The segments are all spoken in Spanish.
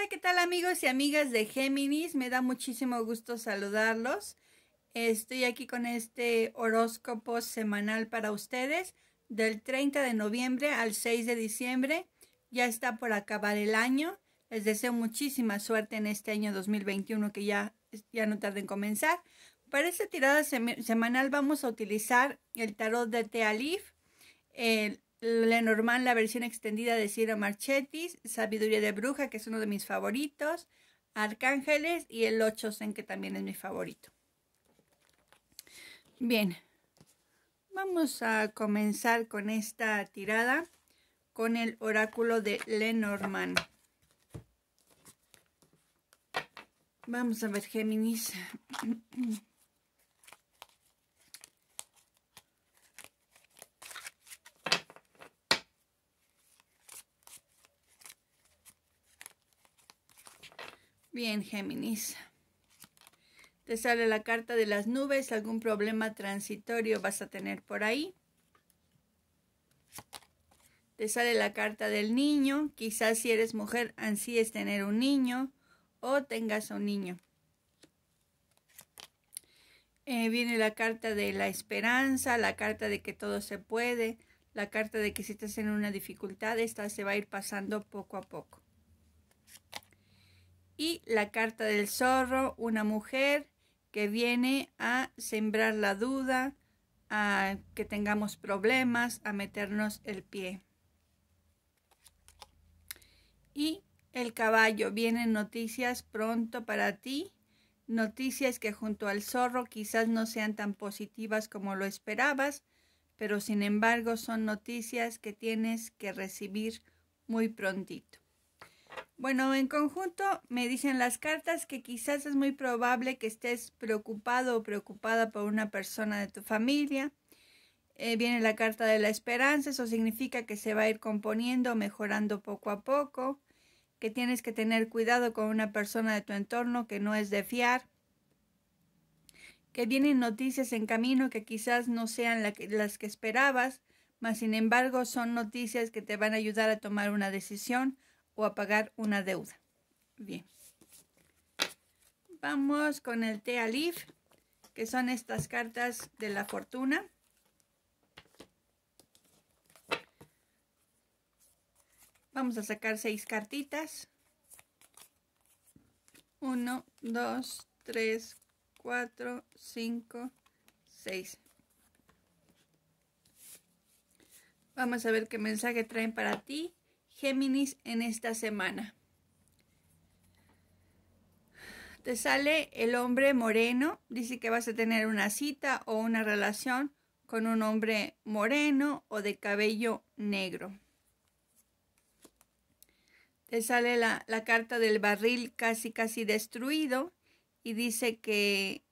Hola, ¿qué tal amigos y amigas de Géminis? Me da muchísimo gusto saludarlos. Estoy aquí con este horóscopo semanal para ustedes del 30 de noviembre al 6 de diciembre. Ya está por acabar el año. Les deseo muchísima suerte en este año 2021 que ya, ya no tarda en comenzar. Para esta tirada semanal vamos a utilizar el tarot de Tealif, el Lenormand, la versión extendida de Ciro Marchetis. Sabiduría de Bruja, que es uno de mis favoritos, Arcángeles y el 8 Zen, que también es mi favorito. Bien, vamos a comenzar con esta tirada con el oráculo de Lenormand. Vamos a ver, Géminis. Bien, Géminis. Te sale la carta de las nubes, algún problema transitorio vas a tener por ahí. Te sale la carta del niño, quizás si eres mujer, así es tener un niño o tengas un niño. Eh, viene la carta de la esperanza, la carta de que todo se puede, la carta de que si estás en una dificultad, esta se va a ir pasando poco a poco. Y la carta del zorro, una mujer que viene a sembrar la duda, a que tengamos problemas, a meternos el pie. Y el caballo, vienen noticias pronto para ti, noticias que junto al zorro quizás no sean tan positivas como lo esperabas, pero sin embargo son noticias que tienes que recibir muy prontito. Bueno, en conjunto me dicen las cartas que quizás es muy probable que estés preocupado o preocupada por una persona de tu familia. Eh, viene la carta de la esperanza, eso significa que se va a ir componiendo, mejorando poco a poco, que tienes que tener cuidado con una persona de tu entorno que no es de fiar, que vienen noticias en camino que quizás no sean las que esperabas, mas sin embargo son noticias que te van a ayudar a tomar una decisión o a pagar una deuda. Bien. Vamos con el Tea Leaf, que son estas cartas de la fortuna. Vamos a sacar seis cartitas. uno dos tres cuatro cinco seis Vamos a ver qué mensaje traen para ti Géminis en esta semana. Te sale el hombre moreno, dice que vas a tener una cita o una relación con un hombre moreno o de cabello negro. Te sale la, la carta del barril casi casi destruido y dice que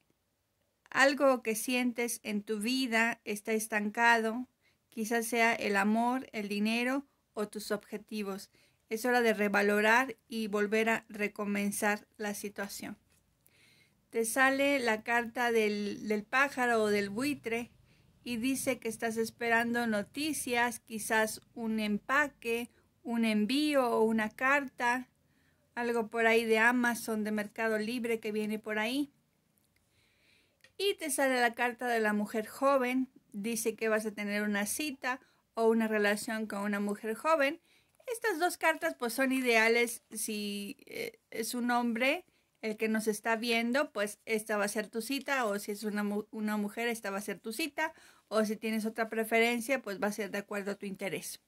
algo que sientes en tu vida está estancado, quizás sea el amor, el dinero tus objetivos. Es hora de revalorar y volver a recomenzar la situación. Te sale la carta del, del pájaro o del buitre y dice que estás esperando noticias, quizás un empaque, un envío o una carta, algo por ahí de Amazon, de Mercado Libre que viene por ahí. Y te sale la carta de la mujer joven, dice que vas a tener una cita o una relación con una mujer joven. Estas dos cartas pues son ideales si eh, es un hombre el que nos está viendo, pues esta va a ser tu cita, o si es una, una, mujer, esta va a ser tu cita, o si tienes otra preferencia, pues va a ser de acuerdo a tu interés.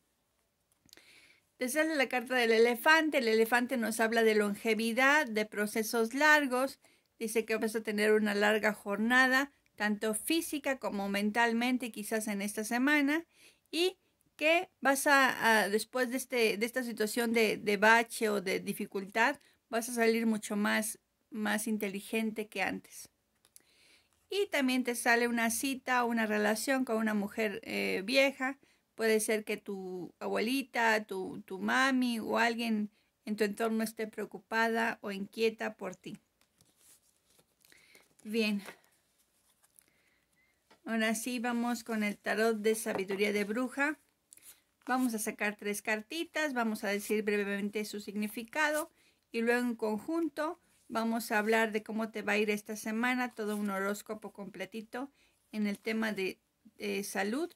Te sale la carta del elefante, el elefante nos habla de longevidad, de procesos largos, dice que vas a tener una larga jornada, tanto física como mentalmente, quizás en esta semana, y que vas a, después de, este, esta situación de, bache o de dificultad, vas a salir mucho más, más inteligente que antes. Y también te sale una cita o una relación con una mujer eh, vieja. Puede ser que tu abuelita, tu, tu mami o alguien en tu entorno esté preocupada o inquieta por ti. Bien, Ahora sí, vamos con el tarot de sabiduría de bruja. Vamos a sacar tres cartitas, vamos a decir brevemente su significado y luego en conjunto vamos a hablar de cómo te va a ir esta semana, todo un horóscopo completito en el tema de, salud,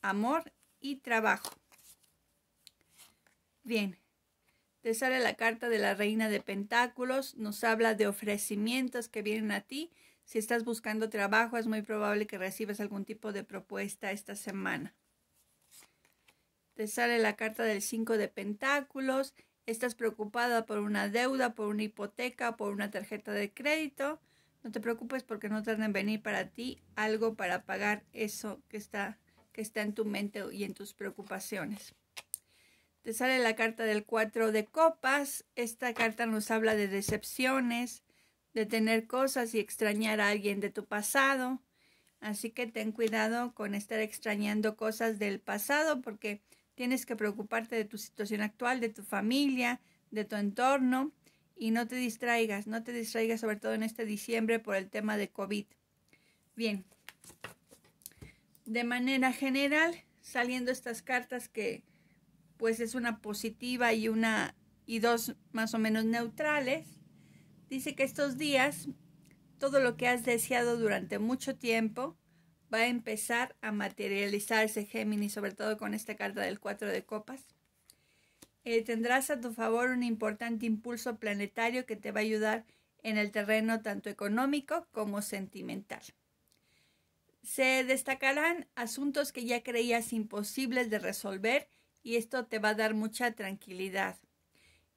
amor y trabajo. Bien, te sale la carta de la reina de pentáculos, nos habla de ofrecimientos que vienen a ti, si estás buscando trabajo, es muy probable que recibas algún tipo de propuesta esta semana. Te sale la carta del 5 de Pentáculos. Estás preocupada por una deuda, por una hipoteca, por una tarjeta de crédito. No te preocupes porque no tarda en venir para ti algo para pagar eso que está, que está en tu mente y en tus preocupaciones. Te sale la carta del 4 de copas. Esta carta nos habla de decepciones, de tener cosas y extrañar a alguien de tu pasado. Así que ten cuidado con estar extrañando cosas del pasado porque tienes que preocuparte de tu situación actual, de tu familia, de tu entorno y no te distraigas, no te distraigas sobre todo en este diciembre por el tema de COVID. Bien, de manera general, saliendo estas cartas que pues es una positiva y una y dos más o menos neutrales, Dice que estos días todo lo que has deseado durante mucho tiempo va a empezar a materializarse, Géminis, sobre todo con esta carta del cuatro de copas. Eh, tendrás a tu favor un importante impulso planetario que te va a ayudar en el terreno tanto económico como sentimental. Se destacarán asuntos que ya creías imposibles de resolver y esto te va a dar mucha tranquilidad.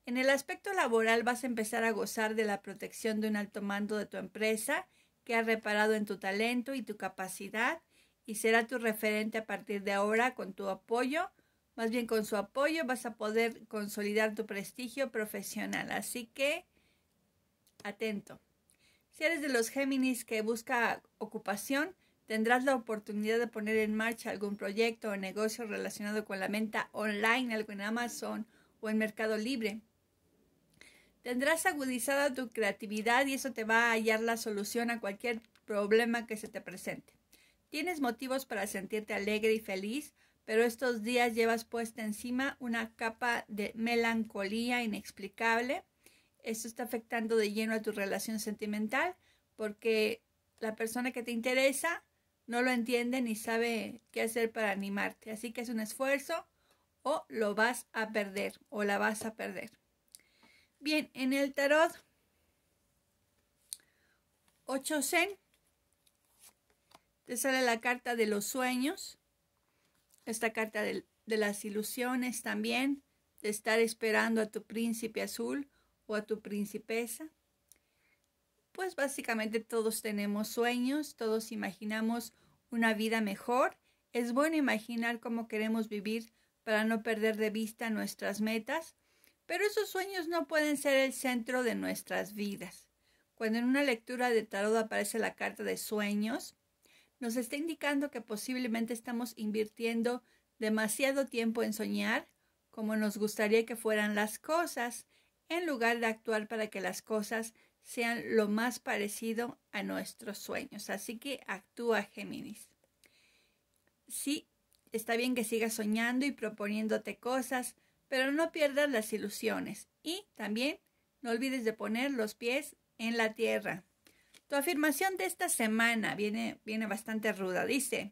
En el aspecto laboral vas a empezar a gozar de la protección de un alto mando de tu empresa que ha reparado en tu talento y tu capacidad y será tu referente a partir de ahora con tu apoyo. Más bien con su apoyo vas a poder consolidar tu prestigio profesional. Así que, atento. Si eres de los Géminis que busca ocupación, tendrás la oportunidad de poner en marcha algún proyecto o negocio relacionado con la venta online, algo en Amazon o en Mercado Libre. Tendrás agudizada tu creatividad y eso te va a hallar la solución a cualquier problema que se te presente. Tienes motivos para sentirte alegre y feliz, pero estos días llevas puesta encima una capa de melancolía inexplicable. Esto está afectando de lleno a tu relación sentimental porque la persona que te interesa no lo entiende ni sabe qué hacer para animarte. Así que es un esfuerzo o lo vas a perder o la vas a perder. Bien, en el tarot 8 Zen te sale la carta de los sueños, esta carta de, las ilusiones también, de estar esperando a tu príncipe azul o a tu principesa. Pues básicamente todos tenemos sueños, todos imaginamos una vida mejor. Es bueno imaginar cómo queremos vivir para no perder de vista nuestras metas pero esos sueños no pueden ser el centro de nuestras vidas. Cuando en una lectura de tarot aparece la carta de sueños, nos está indicando que posiblemente estamos invirtiendo demasiado tiempo en soñar como nos gustaría que fueran las cosas, en lugar de actuar para que las cosas sean lo más parecido a nuestros sueños. Así que actúa, Géminis. Sí, está bien que sigas soñando y proponiéndote cosas, pero no pierdas las ilusiones y también no olvides de poner los pies en la tierra. Tu afirmación de esta semana viene, viene bastante ruda. Dice,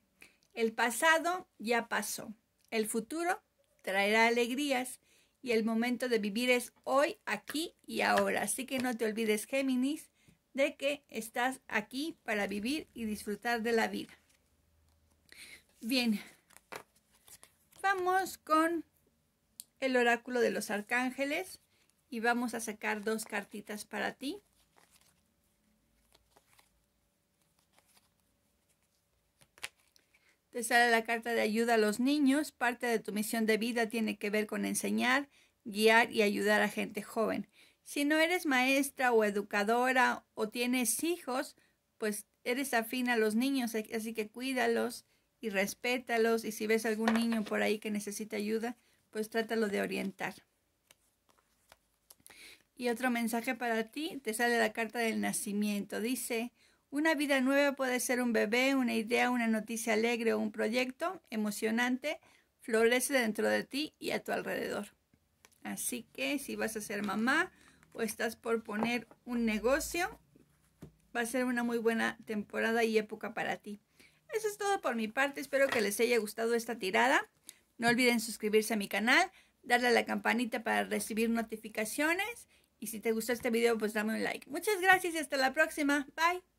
el pasado ya pasó, el futuro traerá alegrías y el momento de vivir es hoy, aquí y ahora. Así que no te olvides, Géminis, de que estás aquí para vivir y disfrutar de la vida. Bien, vamos con el oráculo de los arcángeles y vamos a sacar dos cartitas para ti. Te sale la carta de ayuda a los niños. Parte de tu misión de vida tiene que ver con enseñar, guiar y ayudar a gente joven. Si no eres maestra o educadora o tienes hijos, pues eres afín a los niños, así que cuídalos y respétalos. Y si ves algún niño por ahí que necesita ayuda, pues trátalo de orientar. Y otro mensaje para ti, te sale la carta del nacimiento. Dice, una vida nueva puede ser un bebé, una idea, una noticia alegre o un proyecto emocionante. Florece dentro de ti y a tu alrededor. Así que si vas a ser mamá o estás por poner un negocio, va a ser una muy buena temporada y época para ti. Eso es todo por mi parte. Espero que les haya gustado esta tirada. No olviden suscribirse a mi canal, darle a la campanita para recibir notificaciones. Y si te gustó este video, pues dame un like. Muchas gracias y hasta la próxima. Bye.